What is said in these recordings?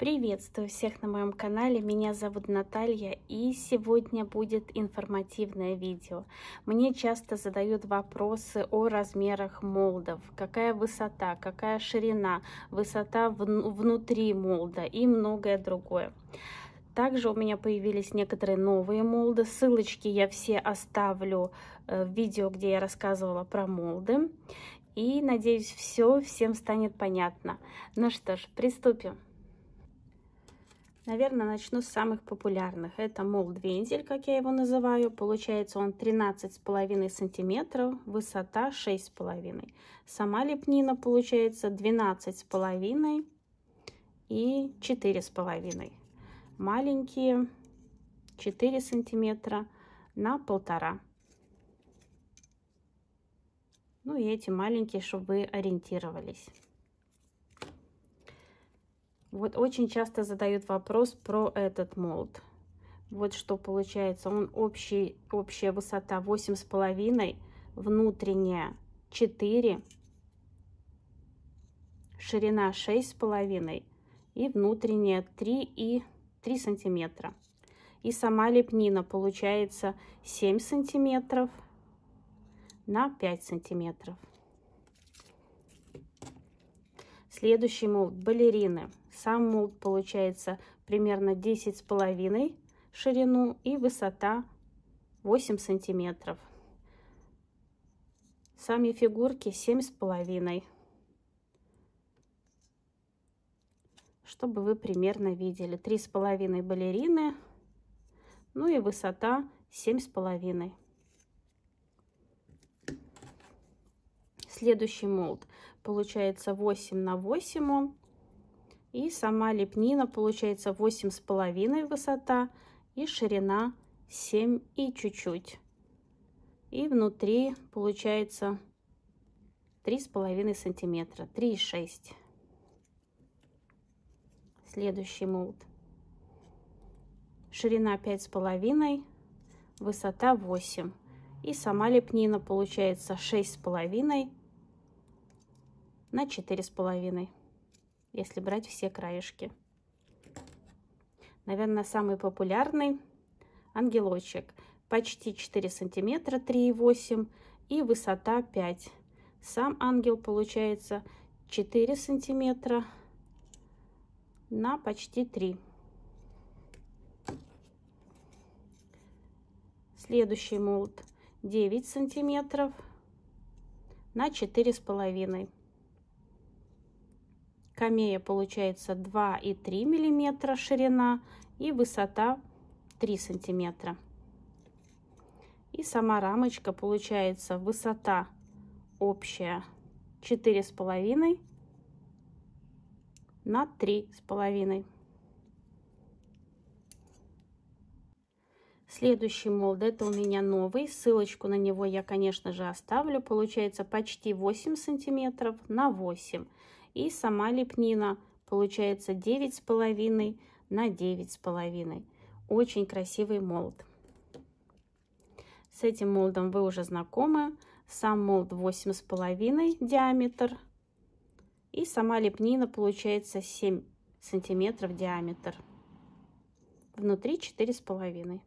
Приветствую всех на моем канале, меня зовут Наталья и сегодня будет информативное видео. Мне часто задают вопросы о размерах молдов, какая высота, какая ширина, высота внутри молда и многое другое. Также у меня появились некоторые новые молды. Ссылочки я все оставлю э, в видео, где я рассказывала про молды. И надеюсь, все всем станет понятно. Ну что ж, приступим. Наверное, начну с самых популярных. Это мол двензель, как я его называю. Получается он 13,5 сантиметров, высота 6,5. Сама лепнина получается 12,5 и 4,5. Маленькие 4 сантиметра на полтора. Ну и эти маленькие, чтобы вы ориентировались. Вот очень часто задают вопрос про этот молд. Вот что получается. Он общий, общая высота 8,5, внутренняя 4, ширина 6,5 и внутренняя 3 и 3 сантиметра. И сама лепнина получается 7 сантиметров на 5 сантиметров. Следующий молд балерины. Сам молд получается примерно 10 с половиной ширину и высота 8 сантиметров. Сами фигурки семь с половиной. Чтобы вы примерно видели. три с половиной балерины. Ну и высота семь с половиной. Следующий молд получается 8 на 8 и сама лепнина получается восемь с половиной высота и ширина 7 и чуть-чуть. И внутри получается три с половиной сантиметра, 3,6. Следующий молд. Ширина пять с половиной, высота 8. И сама лепнина получается шесть с половиной на четыре с половиной если брать все краешки. Наверное, самый популярный ангелочек. Почти 4 сантиметра, 3,8 и высота 5. Сам ангел получается 4 сантиметра на почти 3. Следующий молд 9 сантиметров на четыре с половиной. Камея получается 2 и 3 миллиметра ширина и высота 3 сантиметра. И сама рамочка получается высота общая четыре с половиной на три с половиной. Следующий молд, это у меня новый, ссылочку на него я, конечно же, оставлю. Получается почти 8 сантиметров на 8 и сама лепнина получается 9,5 на 9,5. Очень красивый молд. С этим молдом вы уже знакомы. Сам молд 8,5 диаметр. И сама лепнина получается 7 сантиметров диаметр. Внутри 4,5.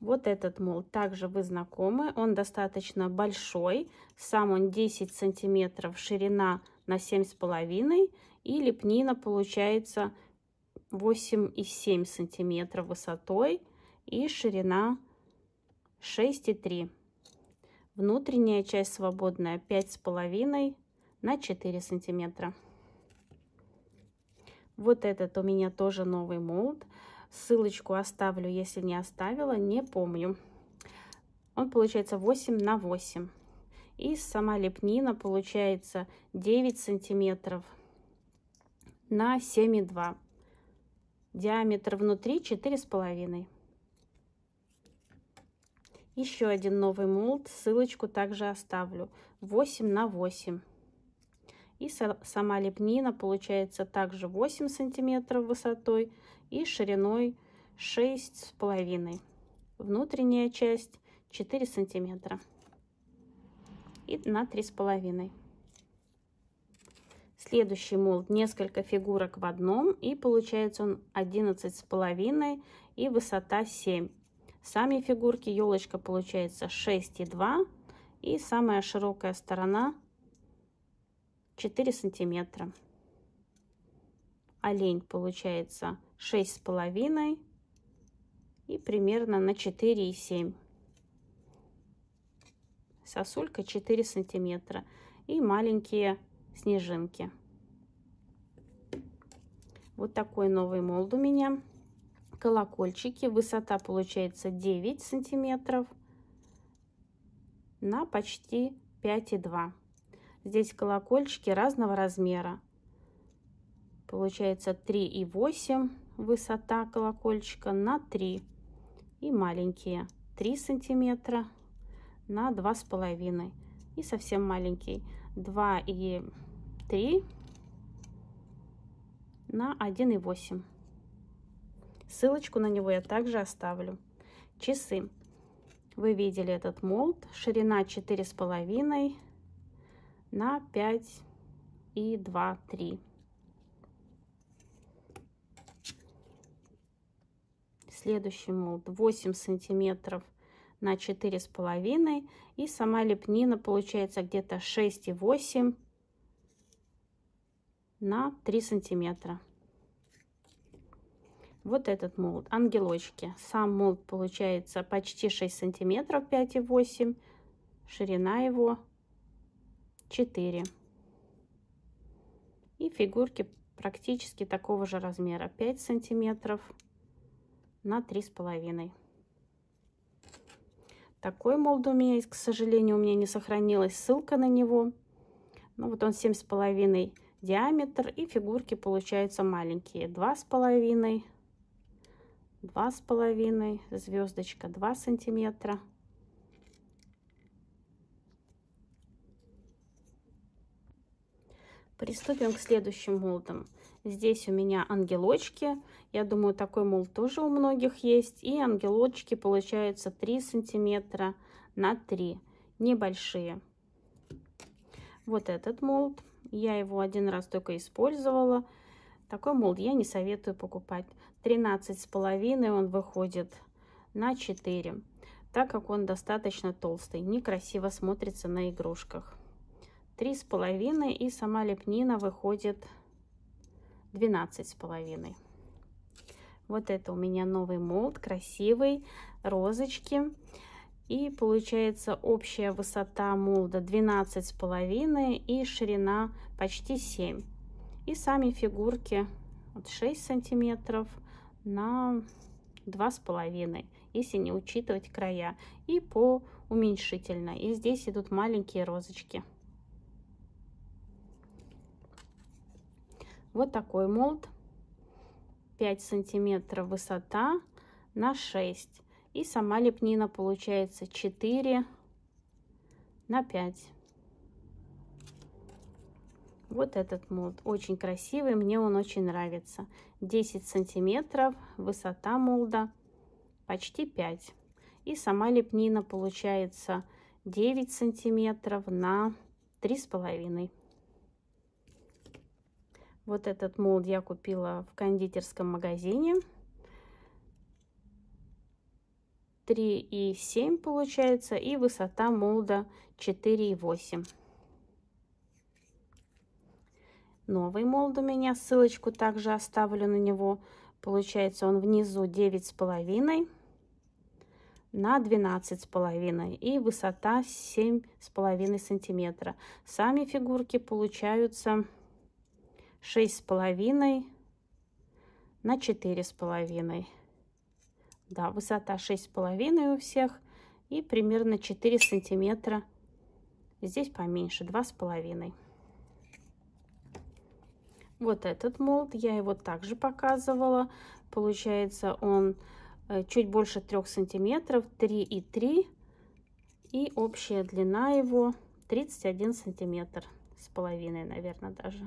Вот этот молд также вы знакомы. Он достаточно большой. Сам он 10 сантиметров, ширина на 7,5 и лепнина получается 8,7 сантиметров высотой и ширина 6,3. Внутренняя часть свободная 5,5 на 4 сантиметра. Вот этот у меня тоже новый молд. Ссылочку оставлю, если не оставила, не помню. Он получается 8 на 8. И сама лепнина получается 9 сантиметров на 7,2. Диаметр внутри 4,5. Еще один новый молд, ссылочку также оставлю. 8 на 8. И сама лепнина получается также 8 сантиметров высотой и шириной с половиной Внутренняя часть 4 сантиметра и на три с половиной Следующий молд несколько фигурок в одном и получается он 11 с половиной и высота 7. Сами фигурки елочка получается 6 и 2 и самая широкая сторона 4 сантиметра. Олень получается шесть с половиной и примерно на и 4,7. Сосулька 4 сантиметра и маленькие снежинки. Вот такой новый молд у меня. Колокольчики. Высота получается 9 сантиметров на почти и 5,2. Здесь колокольчики разного размера. Получается 3,8 высота колокольчика на 3. И маленькие 3 сантиметра на 2,5. И совсем маленький 2 и 3 на 1,8. Ссылочку на него я также оставлю. Часы. Вы видели этот молд. Ширина 4,5 на 5 и 2, 3. Следующий молд 8 сантиметров на четыре с половиной и сама лепнина получается где-то и 6,8 на 3 сантиметра. Вот этот молд, ангелочки. Сам молд получается почти 6 сантиметров, и 5,8. Ширина его 4. И фигурки практически такого же размера, 5 сантиметров на три с половиной Такой молд у меня есть, к сожалению, у меня не сохранилась ссылка на него. Ну вот он семь с половиной диаметр и фигурки получаются маленькие. два два с половиной с половиной звездочка 2 сантиметра. Приступим к следующим молдам. Здесь у меня ангелочки. Я думаю, такой молд тоже у многих есть. И ангелочки получаются 3 сантиметра на 3. Небольшие. Вот этот молд. Я его один раз только использовала. Такой молд я не советую покупать. 13,5 он выходит на 4, так как он достаточно толстый, некрасиво смотрится на игрушках три с половиной и сама лепнина выходит 12 с половиной вот это у меня новый молд красивый розочки и получается общая высота молда 12 с половиной и ширина почти 7 и сами фигурки от 6 сантиметров на два с половиной если не учитывать края и по уменьшительно и здесь идут маленькие розочки Вот такой молд. 5 сантиметров высота на 6. И сама лепнина получается 4 на 5. Вот этот молд. Очень красивый, мне он очень нравится. 10 сантиметров, высота молда почти 5. И сама лепнина получается 9 сантиметров на три с половиной. Вот этот молд я купила в кондитерском магазине. 3,7 получается, и высота молда 4,8. Новый молд у меня, ссылочку также оставлю на него. Получается он внизу 9,5 на 12,5 и высота 7,5 сантиметра. Сами фигурки получаются шесть с половиной на четыре с половиной да высота шесть с половиной у всех и примерно 4 сантиметра здесь поменьше два с половиной вот этот молд я его также показывала получается он э, чуть больше трех сантиметров 3 и 3 и общая длина его 31 сантиметр с половиной наверное даже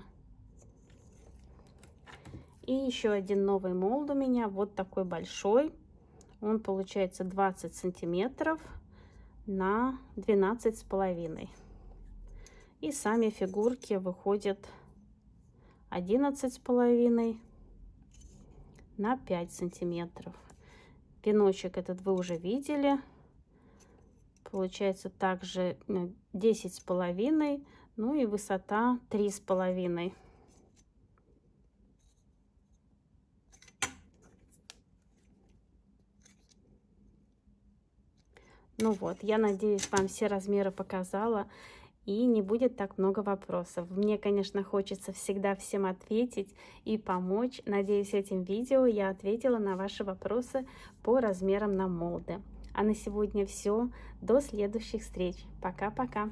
и еще один новый молд у меня, вот такой большой. Он получается 20 сантиметров на 12 с половиной. И сами фигурки выходят 11 с половиной на 5 сантиметров. Веночек этот вы уже видели. Получается также 10 э, с половиной, ну и высота 3 с половиной. Ну вот, я надеюсь, вам все размеры показала и не будет так много вопросов. Мне, конечно, хочется всегда всем ответить и помочь. Надеюсь, этим видео я ответила на ваши вопросы по размерам на молды. А на сегодня все. До следующих встреч. Пока-пока.